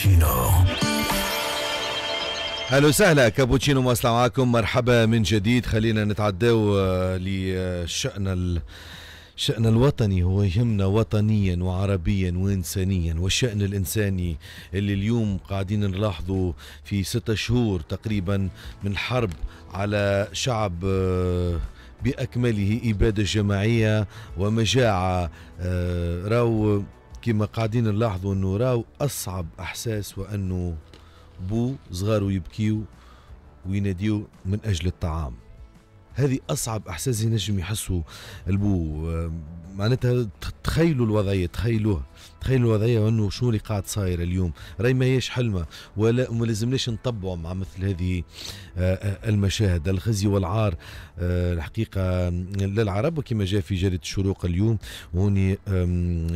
كابوتشينو اهلا وسهلا كابوتشينو مواصله معاكم مرحبا من جديد خلينا نتعداو آه، لشان ال... شأن الوطني هو يهمنا وطنيا وعربيا وإنسانيا والشأن الإنساني اللي اليوم قاعدين نلاحظه في ستة شهور تقريبا من حرب على شعب آه، بأكمله إبادة جماعية ومجاعة آه، راو كما قاعدين نلاحظوا انه راو اصعب احساس وانه بو صغارو يبكيو ويناديو من اجل الطعام هذه أصعب إحساس ينجم يحسوا البو معناتها تخيلوا الوضعية تخيلوها تخيلوا الوضعية وأنه شو اللي قاعد صاير اليوم راي ما هيش حلمة ولا ما لازمناش نطبعوا مع مثل هذه آه، آه، المشاهد الخزي والعار آه، الحقيقة للعرب وكما جاء في جريدة الشروق اليوم هوني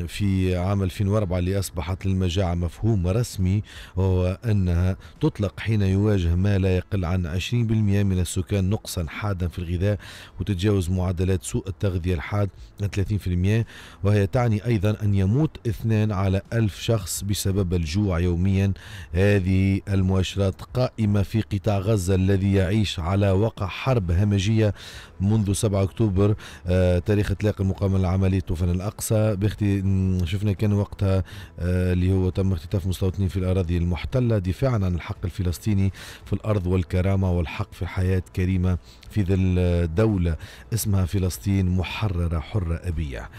في عام 2004 اللي أصبحت المجاعة مفهوم رسمي وهو أنها تطلق حين يواجه ما لا يقل عن 20% من السكان نقصا حادا في الغذاء الغذاء وتتجاوز معدلات سوء التغذية الحاد 30% وهي تعني أيضا أن يموت اثنان على ألف شخص بسبب الجوع يوميا هذه المؤشرات قائمة في قطاع غزة الذي يعيش على وقع حرب همجية منذ 7 أكتوبر آه تاريخ إطلاق المقاومة العملية طوفان الأقصى باختي... شفنا كان وقتها آه اللي هو تم اختطاف مستوطنين في الأراضي المحتلة دفاعا عن الحق الفلسطيني في الأرض والكرامة والحق في حياة كريمة في ظل دولة اسمها فلسطين محررة حرة أبية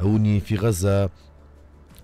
هوني في غزة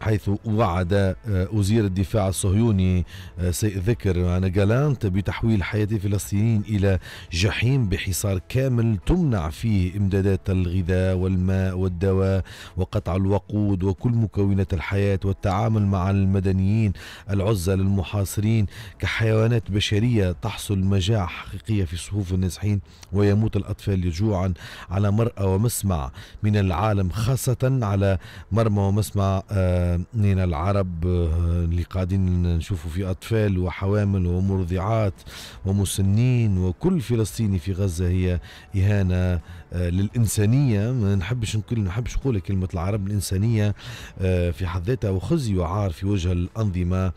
حيث وعد آه، وزير الدفاع الصهيوني آه، سيد ذكر أنا جالانت بتحويل حياة الفلسطينيين إلى جحيم بحصار كامل تمنع فيه إمدادات الغذاء والماء والدواء وقطع الوقود وكل مكونات الحياة والتعامل مع المدنيين العزل المحاصرين كحيوانات بشرية تحصل مجاعة حقيقية في صفوف النازحين ويموت الأطفال جوعا على مرأى ومسمع من العالم خاصة على مرمى ومسمع آه من العرب آه، اللي قاعدين نشوفوا في أطفال وحوامل ومرضعات ومسنين وكل فلسطيني في غزة هي إهانة آه، للإنسانية ما نحبش نقول نحبش نقول كلمة العرب الإنسانية آه، في حد ذاتها وخزي وعار في وجه الأنظمة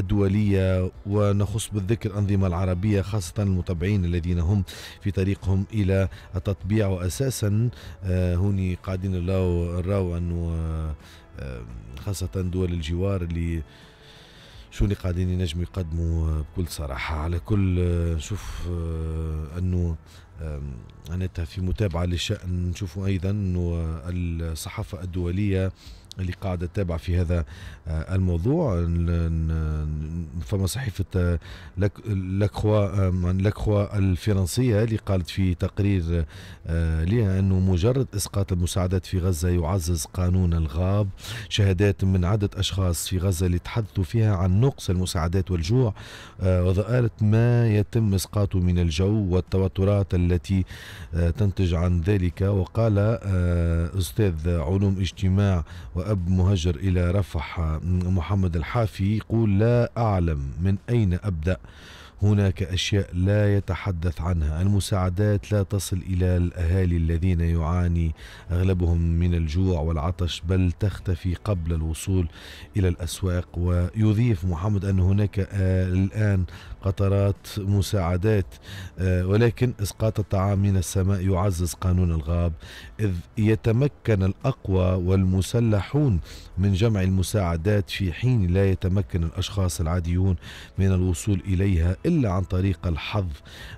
الدولية ونخص بالذكر الأنظمة العربية خاصة المتابعين الذين هم في طريقهم إلى التطبيع وأساسا هوني قاعدين نراو أنه خاصة دول الجوار اللي شو اللي قاعدين ينجموا يقدموا بكل صراحة على كل آه، نشوف آه، أنه معناتها في متابعة للشأن نشوفوا أيضا أنه الصحافة الدولية اللي قاعدة تتابع في هذا آه، الموضوع فما صحيفة آه، لاكخوا لاكخوا الفرنسية اللي قالت في تقرير آه، لها أنه مجرد إسقاط المساعدات في غزة يعزز قانون الغاب شهادات من عدة أشخاص في غزة اللي تحدثوا فيها عن نقص المساعدات والجوع وضآلة ما يتم إسقاطه من الجو والتوترات التي آه، تنتج عن ذلك وقال آه، أستاذ علوم اجتماع وأب مهاجر إلى رفح آه، محمد الحافي يقول لا أعلم من أين أبدأ هناك أشياء لا يتحدث عنها المساعدات لا تصل إلى الأهالي الذين يعاني أغلبهم من الجوع والعطش بل تختفي قبل الوصول إلى الأسواق ويضيف محمد أن هناك آه، الآن قطرات مساعدات آه، ولكن إسقاط الطعام من السماء يعزز قانون الغاب إذ يتمكن الأقوى والمسلحون من جمع المساعدات في حين لا يتمكن الأشخاص العاديون من الوصول إليها إلا عن طريق الحظ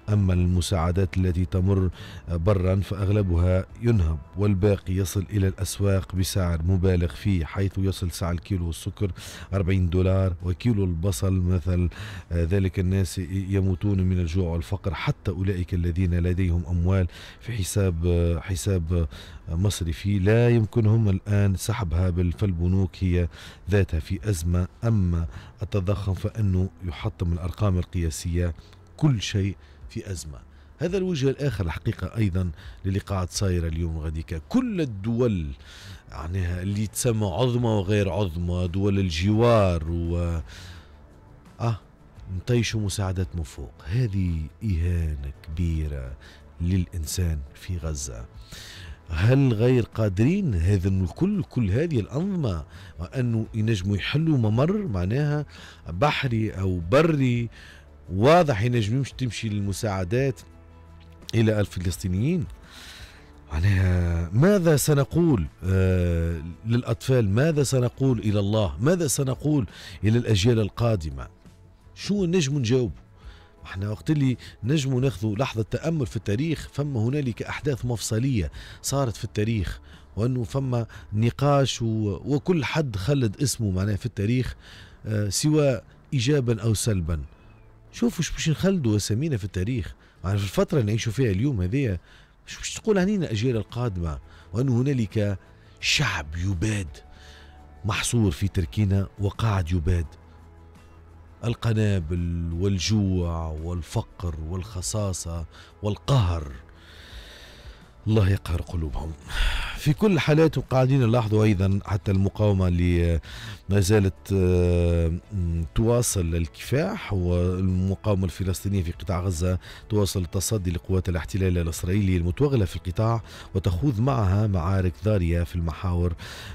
أما المساعدات التي تمر برا فأغلبها ينهب والباقي يصل إلى الأسواق بسعر مبالغ فيه حيث يصل سعر الكيلو السكر 40 دولار وكيلو البصل مثل آه، ذلك الناس يموتون من الجوع والفقر حتى أولئك الذين لديهم أموال في حساب آه، حساب آه، مصرفي لا يمكنهم الآن سحبها بل فالبنوك هي ذاتها في أزمة أما التضخم فإنه يحطم الأرقام القياسية السياسية كل شيء في أزمة هذا الوجه الآخر الحقيقة أيضا للي قاعد صايرة اليوم غديك كل الدول يعني اللي تسمى عظمى وغير عظمى دول الجوار و آه نطيشوا مساعدات من فوق هذه إهانة كبيرة للإنسان في غزة هل غير قادرين هذا الكل كل هذه الأنظمة أنه ينجموا يحلوا ممر معناها بحري أو بري واضح ينجم مش تمشي للمساعدات الى الفلسطينيين معناها ماذا سنقول آه، للاطفال ماذا سنقول الى الله ماذا سنقول الى الاجيال القادمه شو نجم نجاوب احنا وقت اللي نجم ناخذوا لحظه تامل في التاريخ فما هنالك احداث مفصليه صارت في التاريخ وانه فما نقاش و... وكل حد خلد اسمه معناه في التاريخ آه، سواء ايجابا او سلبا شوفوا شو باش نخلدوا اسامينا في التاريخ يعني في الفتره اللي نعيشوا فيها اليوم هذه شو باش تقول علينا الاجيال القادمه وان هنالك شعب يباد محصور في تركينا وقاعد يباد القنابل والجوع والفقر والخصاصه والقهر الله يقهر قلوبهم في كل الحالات وقاعدين نلاحظوا ايضا حتى المقاومه اللي ما زالت آه، تواصل الكفاح والمقاومه الفلسطينيه في قطاع غزه تواصل التصدي لقوات الاحتلال الاسرائيلي المتوغله في القطاع وتخوض معها معارك ضاريه في المحاور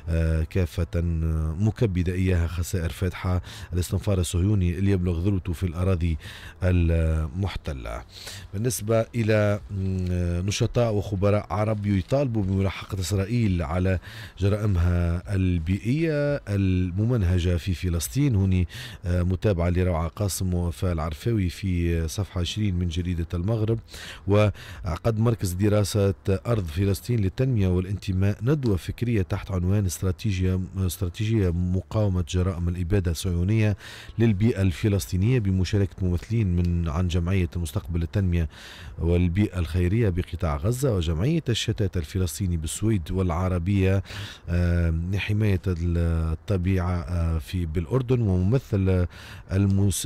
آه، كافه آه، مكبده اياها خسائر فاتحه الاستنفار الصهيوني اللي يبلغ ذروته في الاراضي المحتله. بالنسبه الى نشطاء وخبراء عرب يطالبوا بملاحقه إسرائيل على جرائمها البيئية الممنهجة في فلسطين هني آه، متابعة لروعة قاسم ووفاء العرفاوي في صفحة 20 من جريدة المغرب وعقد مركز دراسة أرض فلسطين للتنمية والانتماء ندوة فكرية تحت عنوان استراتيجية استراتيجية مقاومة جرائم الإبادة الصهيونية للبيئة الفلسطينية بمشاركة ممثلين من عن جمعية المستقبل التنمية والبيئة الخيرية بقطاع غزة وجمعية الشتات الفلسطيني بالسويد والعربية لحماية آه، الطبيعة آه، في بالأردن وممثل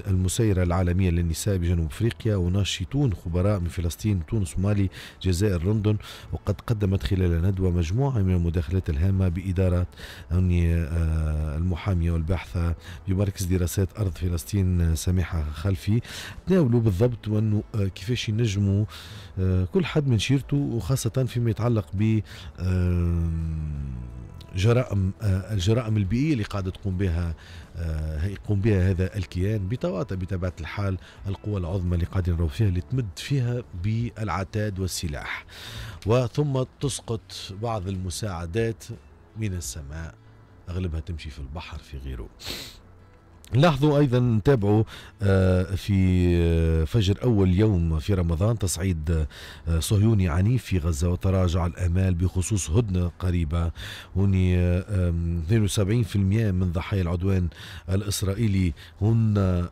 المسيرة العالمية للنساء بجنوب أفريقيا وناشطون خبراء من فلسطين تونس مالي جزائر لندن وقد قدمت خلال الندوة مجموعة من المداخلات الهامة بإدارة آه، المحامية والباحثة بمركز دراسات أرض فلسطين سامحة خلفي تناولوا بالضبط وأنه كيفاش ينجموا كل حد من شيرته وخاصة فيما يتعلق ب جرائم الجرائم البيئيه اللي قاعده تقوم بها يقوم بها هذا الكيان بتواطئ بطبيعه الحال القوى العظمى اللي قاعدين نروح فيها اللي تمد فيها بالعتاد والسلاح وثم تسقط بعض المساعدات من السماء اغلبها تمشي في البحر في غيره لاحظوا ايضا تابعوا آه، في آه، فجر اول يوم في رمضان تصعيد آه، صهيوني عنيف في غزه وتراجع الامال بخصوص هدنه قريبه هني 72% من ضحايا العدوان الاسرائيلي هن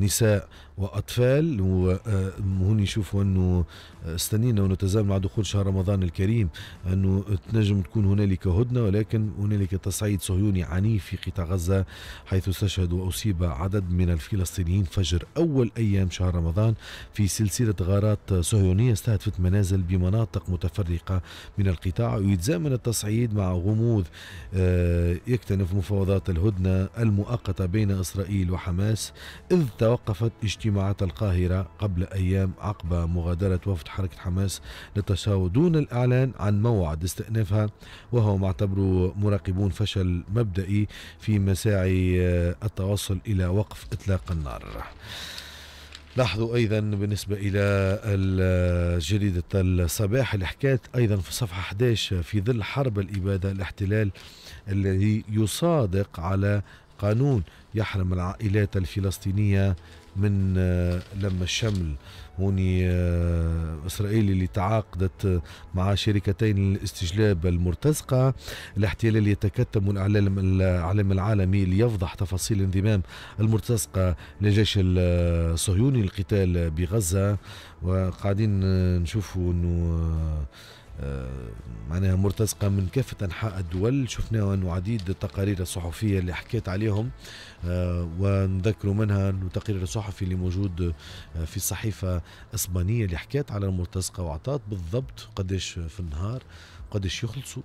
نساء واطفال وهون يشوفوا انه استنينا ونتزامن مع دخول شهر رمضان الكريم انه تنجم تكون هنالك هدنه ولكن هنالك تصعيد صهيوني عنيف في قطاع غزه حيث استشهد واصيب عدد من الفلسطينيين فجر اول ايام شهر رمضان في سلسله غارات صهيونيه استهدفت منازل بمناطق متفرقه من القطاع ويتزامن التصعيد مع غموض آه، يكتنف مفاوضات الهدنه المؤقته بين اسرائيل وحماس اذ توقفت اجتماع اجتماعات القاهرة قبل أيام عقب مغادرة وفد حركة حماس للتشاور دون الإعلان عن موعد استئنافها وهو ما اعتبره مراقبون فشل مبدئي في مساعي آه، التوصل إلى وقف إطلاق النار لاحظوا ايضا بالنسبه الى جريده الصباح اللي حكات ايضا في صفحه 11 في ظل حرب الاباده الاحتلال الذي يصادق على قانون يحرم العائلات الفلسطينيه من آه، لما الشمل هوني آه، إسرائيل اللي تعاقدت آه، مع شركتين الاستجلاب المرتزقة الاحتلال يتكتم الإعلام العالمي ليفضح تفاصيل انضمام المرتزقة للجيش الصهيوني القتال بغزة وقاعدين نشوفوا أنه آه، معناها مرتزقه من كافه انحاء الدول شفنا انه عديد التقارير الصحفيه اللي حكيت عليهم آه، ونذكر منها انه التقرير الصحفي اللي موجود آه، في صحيفه اسبانيه اللي حكيت على المرتزقه وعطات بالضبط قداش في النهار قداش يخلصوا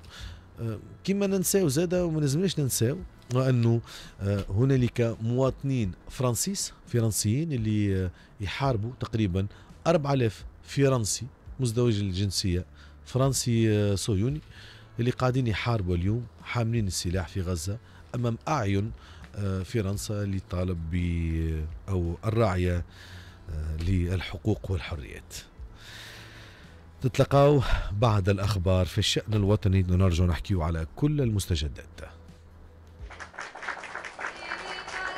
كما ننساو زادا وما لازمناش ننساو انه هنالك مواطنين فرنسيس فرنسيين اللي يحاربوا تقريبا 4000 فرنسي مزدوج الجنسيه فرنسي صهيوني آه، اللي قاعدين يحاربوا اليوم حاملين السلاح في غزة أمام أعين آه، فرنسا اللي طالب ب آه، أو الراعية للحقوق والحريات تتلقاو بعد الأخبار في الشأن الوطني نرجو نحكيو على كل المستجدات